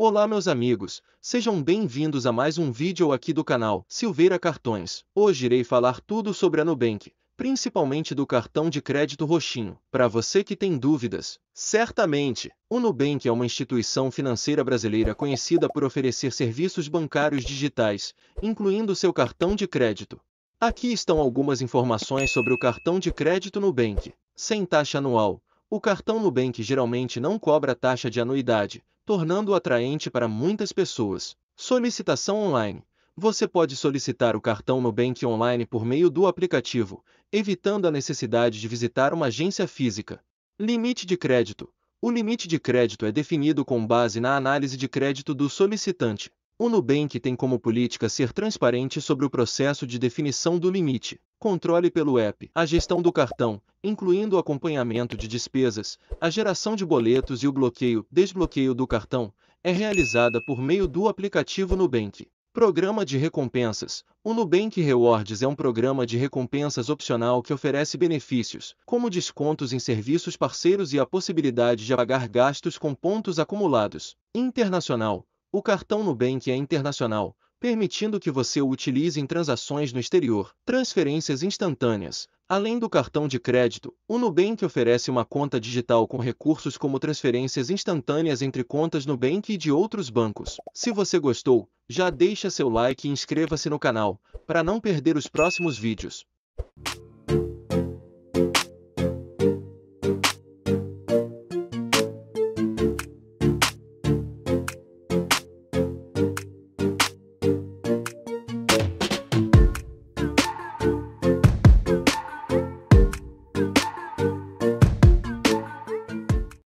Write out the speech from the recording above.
Olá meus amigos, sejam bem-vindos a mais um vídeo aqui do canal Silveira Cartões. Hoje irei falar tudo sobre a Nubank, principalmente do cartão de crédito roxinho. Para você que tem dúvidas, certamente, o Nubank é uma instituição financeira brasileira conhecida por oferecer serviços bancários digitais, incluindo seu cartão de crédito. Aqui estão algumas informações sobre o cartão de crédito Nubank. Sem taxa anual, o cartão Nubank geralmente não cobra taxa de anuidade, tornando-o atraente para muitas pessoas. Solicitação online. Você pode solicitar o cartão Nubank online por meio do aplicativo, evitando a necessidade de visitar uma agência física. Limite de crédito. O limite de crédito é definido com base na análise de crédito do solicitante. O Nubank tem como política ser transparente sobre o processo de definição do limite controle pelo app, a gestão do cartão, incluindo o acompanhamento de despesas, a geração de boletos e o bloqueio, desbloqueio do cartão, é realizada por meio do aplicativo Nubank. Programa de recompensas. O Nubank Rewards é um programa de recompensas opcional que oferece benefícios, como descontos em serviços parceiros e a possibilidade de pagar gastos com pontos acumulados. Internacional. O cartão Nubank é internacional, permitindo que você o utilize em transações no exterior, transferências instantâneas. Além do cartão de crédito, o Nubank oferece uma conta digital com recursos como transferências instantâneas entre contas Nubank e de outros bancos. Se você gostou, já deixa seu like e inscreva-se no canal, para não perder os próximos vídeos.